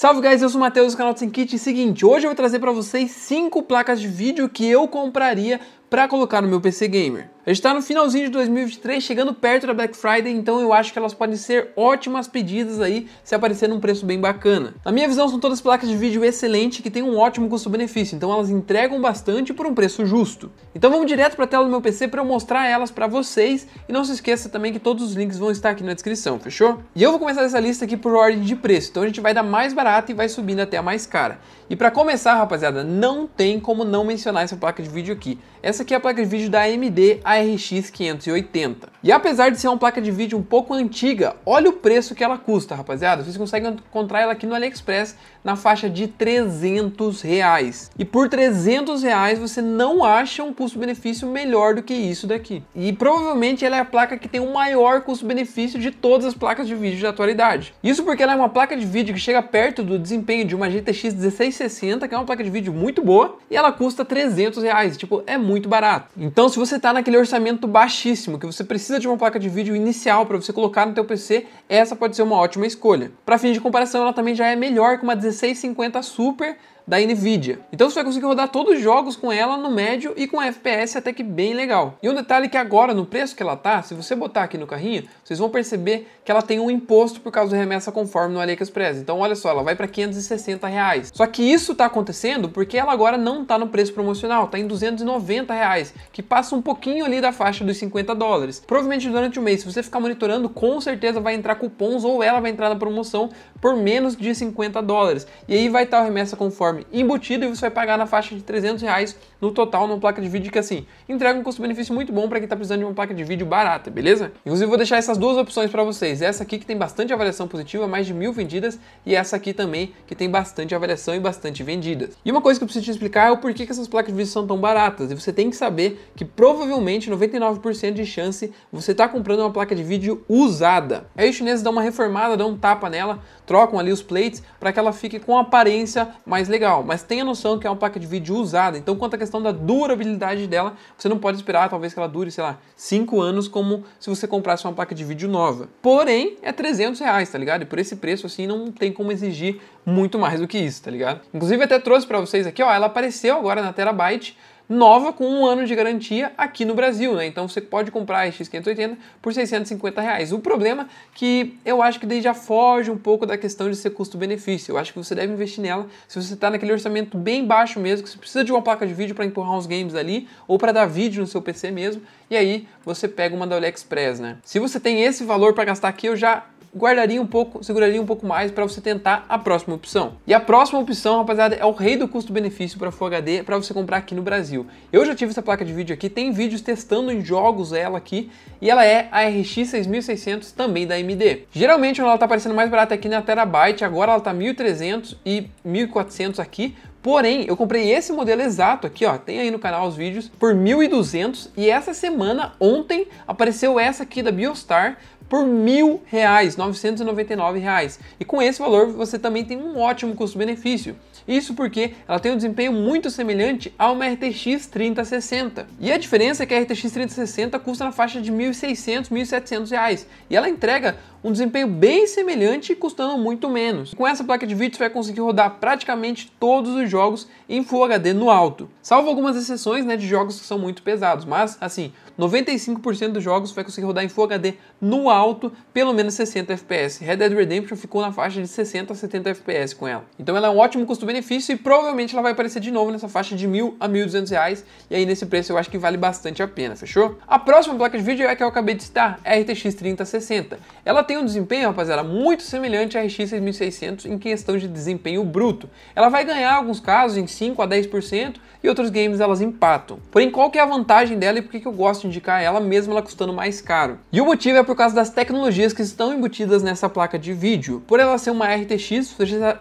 Salve guys, eu sou o Matheus do canal Team Kit. Seguinte, hoje eu vou trazer para vocês cinco placas de vídeo que eu compraria para colocar no meu PC gamer. A gente está no finalzinho de 2023, chegando perto da Black Friday, então eu acho que elas podem ser ótimas pedidas aí, se aparecer num preço bem bacana. Na minha visão, são todas placas de vídeo excelente que tem um ótimo custo-benefício, então elas entregam bastante por um preço justo. Então vamos direto para a tela do meu PC para eu mostrar elas para vocês, e não se esqueça também que todos os links vão estar aqui na descrição, fechou? E eu vou começar essa lista aqui por ordem de preço, então a gente vai da mais barata e vai subindo até a mais cara. E para começar, rapaziada, não tem como não mencionar essa placa de vídeo aqui. Essa aqui é a placa de vídeo da AMD ARX 580. E apesar de ser uma placa de vídeo um pouco antiga, olha o preço que ela custa, rapaziada. Vocês conseguem encontrar ela aqui no AliExpress na faixa de 300 reais. E por 300 reais você não acha um custo-benefício melhor do que isso daqui. E provavelmente ela é a placa que tem o maior custo-benefício de todas as placas de vídeo da atualidade. Isso porque ela é uma placa de vídeo que chega perto do desempenho de uma GTX 16 1660 que é uma placa de vídeo muito boa, e ela custa 300 reais, tipo, é muito barato. Então, se você está naquele orçamento baixíssimo, que você precisa de uma placa de vídeo inicial para você colocar no teu PC, essa pode ser uma ótima escolha. Para fim de comparação, ela também já é melhor que uma 1650 Super, da Nvidia. Então você vai conseguir rodar todos os jogos com ela no médio e com FPS até que bem legal. E um detalhe é que agora, no preço que ela tá, se você botar aqui no carrinho, vocês vão perceber que ela tem um imposto por causa do remessa conforme no AliExpress. Então olha só, ela vai para 560 reais. Só que isso tá acontecendo porque ela agora não tá no preço promocional, tá em 290 reais, que passa um pouquinho ali da faixa dos 50 dólares. Provavelmente durante o mês, se você ficar monitorando, com certeza vai entrar cupons ou ela vai entrar na promoção por menos de 50 dólares. E aí vai estar tá o remessa conforme uniforme embutido e você vai pagar na faixa de 300 reais no total numa placa de vídeo que assim, entrega um custo-benefício muito bom para quem está precisando de uma placa de vídeo barata, beleza? Inclusive vou deixar essas duas opções para vocês, essa aqui que tem bastante avaliação positiva, mais de mil vendidas, e essa aqui também que tem bastante avaliação e bastante vendidas. E uma coisa que eu preciso te explicar é o porquê que essas placas de vídeo são tão baratas, e você tem que saber que provavelmente 99% de chance você está comprando uma placa de vídeo usada. Aí os chineses dão uma reformada, dão um tapa nela, trocam ali os plates para que ela fique com aparência mais legal. Mas tenha noção que é uma placa de vídeo usada, então quanto à questão da durabilidade dela, você não pode esperar talvez que ela dure, sei lá, 5 anos como se você comprasse uma placa de vídeo nova. Porém, é 300 reais, tá ligado? E por esse preço assim não tem como exigir muito mais do que isso, tá ligado? Inclusive até trouxe para vocês aqui, ó, ela apareceu agora na Terabyte, nova com um ano de garantia aqui no Brasil, né? Então você pode comprar a X580 por 650 reais. O problema é que eu acho que daí já foge um pouco da questão de ser custo-benefício. Eu acho que você deve investir nela se você está naquele orçamento bem baixo mesmo, que você precisa de uma placa de vídeo para empurrar uns games ali ou para dar vídeo no seu PC mesmo. E aí você pega uma da AliExpress, né? Se você tem esse valor para gastar aqui, eu já guardaria um pouco, seguraria um pouco mais para você tentar a próxima opção. E a próxima opção, rapaziada, é o rei do custo-benefício para Full HD para você comprar aqui no Brasil. Eu já tive essa placa de vídeo aqui, tem vídeos testando em jogos ela aqui, e ela é a RX 6600 também da AMD. Geralmente ela tá aparecendo mais barata aqui na Terabyte, agora ela tá 1300 e 1400 aqui, Porém, eu comprei esse modelo exato aqui, ó, tem aí no canal os vídeos, por 1.200 e essa semana, ontem, apareceu essa aqui da Biostar por mil reais, 999 reais. E com esse valor você também tem um ótimo custo-benefício. Isso porque ela tem um desempenho muito semelhante a uma RTX 3060. E a diferença é que a RTX 3060 custa na faixa de 1.600, 1.700 reais. E ela entrega um desempenho bem semelhante custando muito menos. Com essa placa de vídeo você vai conseguir rodar praticamente todos os jogos em Full HD no alto. Salvo algumas exceções né, de jogos que são muito pesados, mas assim, 95% dos jogos vai conseguir rodar em Full HD no alto, pelo menos 60 FPS. Red Dead Redemption ficou na faixa de 60 a 70 FPS com ela. Então ela é um ótimo custo-benefício e provavelmente ela vai aparecer de novo nessa faixa de 1.000 a 1.200 reais. E aí nesse preço eu acho que vale bastante a pena, fechou? A próxima placa de vídeo é a que eu acabei de citar, a RTX 3060. Ela tem um desempenho, rapaziada, muito semelhante à RX 6600 em questão de desempenho bruto. Ela vai ganhar alguns casos em 5 a 10% e outros games elas empatam. Porém, qual que é a vantagem dela e por que, que eu gosto indicar ela mesmo ela custando mais caro. E o motivo é por causa das tecnologias que estão embutidas nessa placa de vídeo. Por ela ser uma RTX,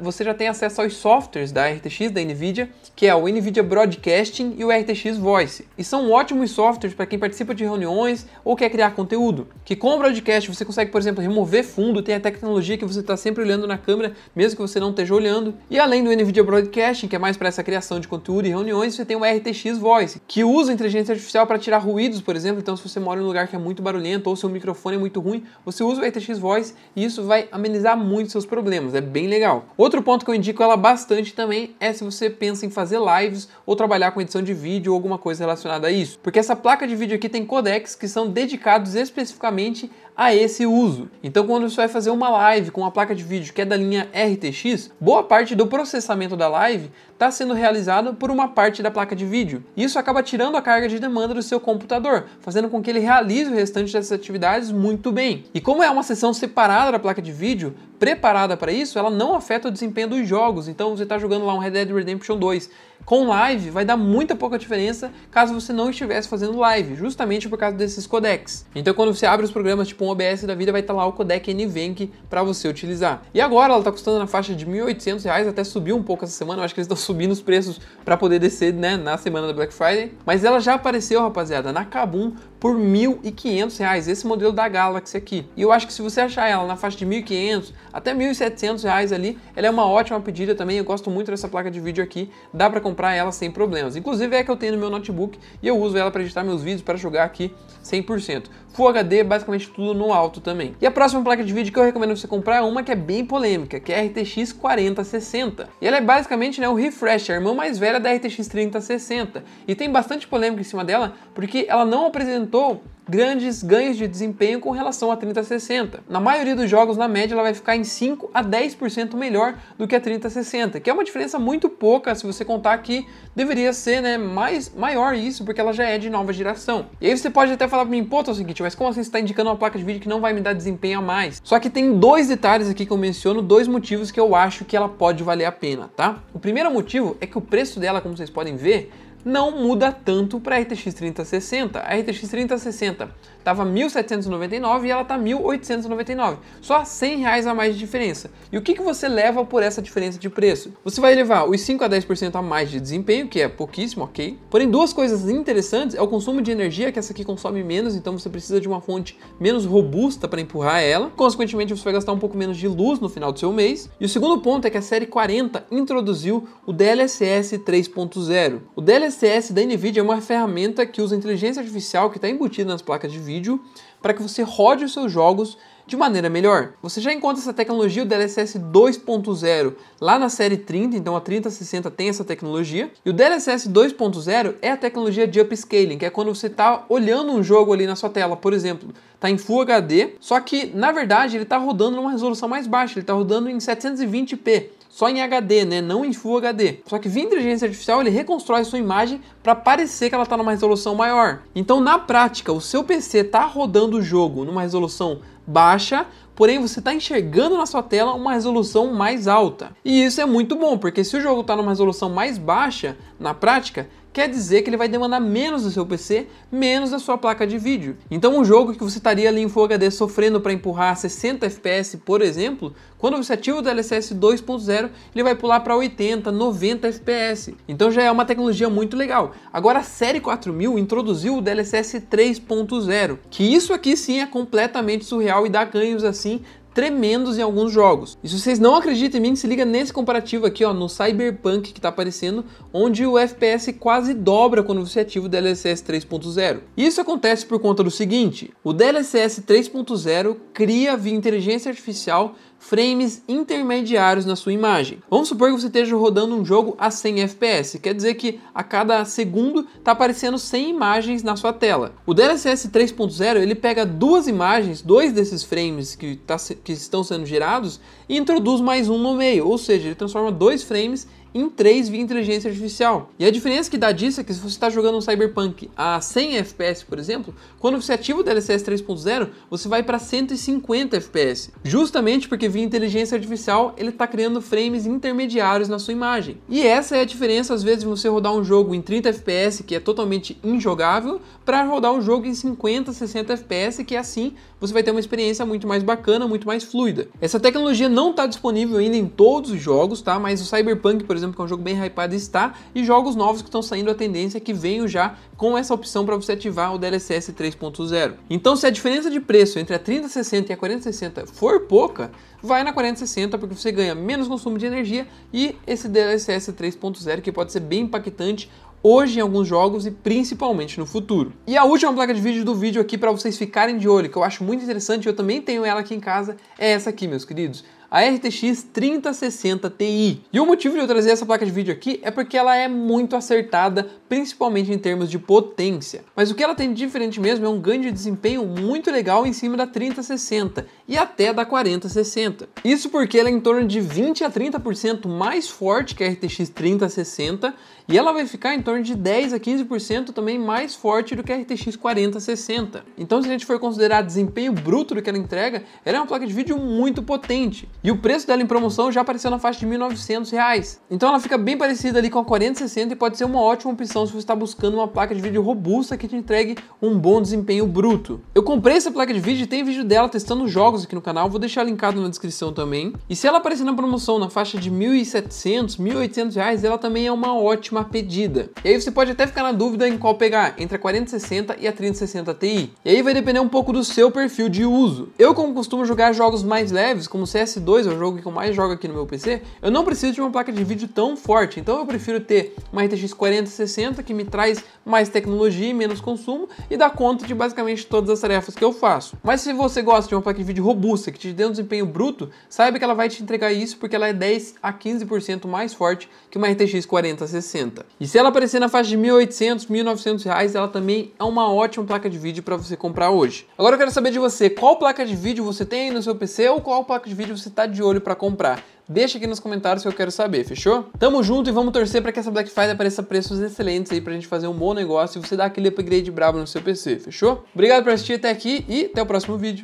você já, tem acesso aos softwares da RTX da Nvidia, que é o Nvidia Broadcasting e o RTX Voice. E são ótimos softwares para quem participa de reuniões ou quer criar conteúdo. Que com o Broadcast você consegue, por exemplo, remover fundo, tem a tecnologia que você está sempre olhando na câmera, mesmo que você não esteja olhando. E além do Nvidia Broadcasting, que é mais para essa criação de conteúdo e reuniões, você tem o RTX Voice, que usa inteligência artificial para tirar ruídos, por exemplo, então se você mora em um lugar que é muito barulhento ou seu microfone é muito ruim, você usa o RTX Voice e isso vai amenizar muito seus problemas, é bem legal. Outro ponto que eu indico ela bastante também é se você pensa em fazer lives ou trabalhar com edição de vídeo ou alguma coisa relacionada a isso, porque essa placa de vídeo aqui tem codecs que são dedicados especificamente a esse uso. Então, quando você vai fazer uma live com uma placa de vídeo que é da linha RTX, boa parte do processamento da live está sendo realizado por uma parte da placa de vídeo. Isso acaba tirando a carga de demanda do seu computador, fazendo com que ele realize o restante dessas atividades muito bem. E como é uma sessão separada da placa de vídeo, preparada para isso, ela não afeta o desempenho dos jogos. Então você está jogando lá um Red Dead Redemption 2 com live vai dar muita pouca diferença caso você não estivesse fazendo live, justamente por causa desses codecs. Então quando você abre os programas tipo um OBS da vida, vai estar tá lá o codec NVENC para você utilizar. E agora ela está custando na faixa de R$ 1.800, reais, até subiu um pouco essa semana, eu acho que eles estão subindo os preços para poder descer né, na semana da Black Friday. Mas ela já apareceu, rapaziada, na Kabum por R$ 1.500, reais, esse modelo da Galaxy aqui. E eu acho que se você achar ela na faixa de R$ 1.500 até R$ 1.700 reais ali, ela é uma ótima pedida também, eu gosto muito dessa placa de vídeo aqui, dá para comprar ela sem problemas. Inclusive é que eu tenho no meu notebook e eu uso ela para editar meus vídeos para jogar aqui 100%. Full HD, basicamente tudo no alto também. E a próxima placa de vídeo que eu recomendo você comprar é uma que é bem polêmica, que é a RTX 4060. E ela é basicamente né, o refresh, a irmã mais velha da RTX 3060. E tem bastante polêmica em cima dela, porque ela não apresentou grandes ganhos de desempenho com relação a 3060. Na maioria dos jogos, na média, ela vai ficar em 5 a 10% melhor do que a 3060, que é uma diferença muito pouca se você contar que deveria ser né, mais, maior isso, porque ela já é de nova geração. E aí você pode até falar para mim, pô, seguinte, mas como assim você está indicando uma placa de vídeo que não vai me dar desempenho a mais? Só que tem dois detalhes aqui que eu menciono, dois motivos que eu acho que ela pode valer a pena, tá? O primeiro motivo é que o preço dela, como vocês podem ver, não muda tanto para a RTX 3060. A RTX 3060 estava 1.799 e ela está 1.899, só 100 reais a mais de diferença. E o que, que você leva por essa diferença de preço? Você vai levar os 5 a 10% a mais de desempenho, que é pouquíssimo, ok? Porém, duas coisas interessantes é o consumo de energia, que essa aqui consome menos, então você precisa de uma fonte menos robusta para empurrar ela. Consequentemente, você vai gastar um pouco menos de luz no final do seu mês. E o segundo ponto é que a série 40 introduziu o DLSS 3.0. O DLSS da NVIDIA é uma ferramenta que usa inteligência artificial que está embutida nas placas de vídeo vídeo para que você rode os seus jogos de maneira melhor. Você já encontra essa tecnologia, o DLSS 2.0, lá na série 30, então a 3060 tem essa tecnologia. E o DLSS 2.0 é a tecnologia de upscaling, que é quando você está olhando um jogo ali na sua tela, por exemplo, está em Full HD, só que na verdade ele está rodando numa resolução mais baixa, ele está rodando em 720p só em HD, né? Não em Full HD. Só que via inteligência artificial ele reconstrói sua imagem para parecer que ela está numa resolução maior. Então, na prática, o seu PC está rodando o jogo numa resolução baixa, porém você está enxergando na sua tela uma resolução mais alta. E isso é muito bom, porque se o jogo está numa resolução mais baixa, na prática, quer dizer que ele vai demandar menos do seu PC, menos da sua placa de vídeo. Então um jogo que você estaria ali em Full HD sofrendo para empurrar 60 FPS, por exemplo, quando você ativa o DLSS 2.0, ele vai pular para 80, 90 FPS. Então já é uma tecnologia muito legal. Agora a série 4000 introduziu o DLSS 3.0, que isso aqui sim é completamente surreal e dá ganhos assim tremendos em alguns jogos. E se vocês não acreditam em mim, se liga nesse comparativo aqui, ó, no Cyberpunk que tá aparecendo, onde o FPS quase dobra quando você ativa o DLSS 3.0. Isso acontece por conta do seguinte, o DLSS 3.0 cria via inteligência artificial frames intermediários na sua imagem. Vamos supor que você esteja rodando um jogo a 100 FPS, quer dizer que a cada segundo está aparecendo 100 imagens na sua tela. O DLSS 3.0 ele pega duas imagens, dois desses frames que, tá, que estão sendo gerados e introduz mais um no meio, ou seja, ele transforma dois frames em 3 via inteligência artificial. E a diferença que dá disso é que se você está jogando um Cyberpunk a 100 FPS, por exemplo, quando você ativa o DLSS 3.0, você vai para 150 FPS, justamente porque via inteligência artificial ele está criando frames intermediários na sua imagem. E essa é a diferença às vezes de você rodar um jogo em 30 FPS, que é totalmente injogável, para rodar um jogo em 50, 60 FPS, que é assim você vai ter uma experiência muito mais bacana, muito mais fluida. Essa tecnologia não está disponível ainda em todos os jogos, tá? Mas o Cyberpunk, por exemplo, exemplo, que é um jogo bem hypado, está, e jogos novos que estão saindo, a tendência é que venham já com essa opção para você ativar o DLSS 3.0. Então, se a diferença de preço entre a 3060 e a 4060 for pouca, vai na 4060 porque você ganha menos consumo de energia e esse DLSS 3.0 que pode ser bem impactante hoje em alguns jogos e principalmente no futuro. E a última placa de vídeo do vídeo aqui para vocês ficarem de olho, que eu acho muito interessante, eu também tenho ela aqui em casa, é essa aqui, meus queridos a RTX 3060 Ti. E o motivo de eu trazer essa placa de vídeo aqui é porque ela é muito acertada, principalmente em termos de potência. Mas o que ela tem de diferente mesmo é um ganho de desempenho muito legal em cima da 3060 e até da 4060. Isso porque ela é em torno de 20 a 30% mais forte que a RTX 3060 e ela vai ficar em torno de 10 a 15% também mais forte do que a RTX 4060. Então se a gente for considerar desempenho bruto do que ela entrega, ela é uma placa de vídeo muito potente. E o preço dela em promoção já apareceu na faixa de R$ 1.900. Então ela fica bem parecida ali com a 4060 e pode ser uma ótima opção se você está buscando uma placa de vídeo robusta que te entregue um bom desempenho bruto. Eu comprei essa placa de vídeo e tem vídeo dela testando jogos aqui no canal, vou deixar linkado na descrição também. E se ela aparecer na promoção na faixa de R$ 1.700, R$ 1.800, ela também é uma ótima pedida. E aí você pode até ficar na dúvida em qual pegar, entre a 4060 e a 3060 Ti. E aí vai depender um pouco do seu perfil de uso. Eu, como costumo jogar jogos mais leves, como CS2, 2 é o jogo que eu mais jogo aqui no meu PC, eu não preciso de uma placa de vídeo tão forte, então eu prefiro ter uma RTX 4060 que me traz mais tecnologia e menos consumo e dá conta de basicamente todas as tarefas que eu faço. Mas se você gosta de uma placa de vídeo robusta que te dê um desempenho bruto, saiba que ela vai te entregar isso porque ela é 10 a 15% mais forte que uma RTX 4060. E se ela aparecer na faixa de 1.800, 1.900 reais, ela também é uma ótima placa de vídeo para você comprar hoje. Agora eu quero saber de você, qual placa de vídeo você tem aí no seu PC ou qual placa de vídeo você tá de olho para comprar? Deixa aqui nos comentários que eu quero saber, fechou? Tamo junto e vamos torcer para que essa Black Friday apareça preços excelentes aí pra gente fazer um bom negócio e você dar aquele upgrade brabo no seu PC, fechou? Obrigado por assistir até aqui e até o próximo vídeo.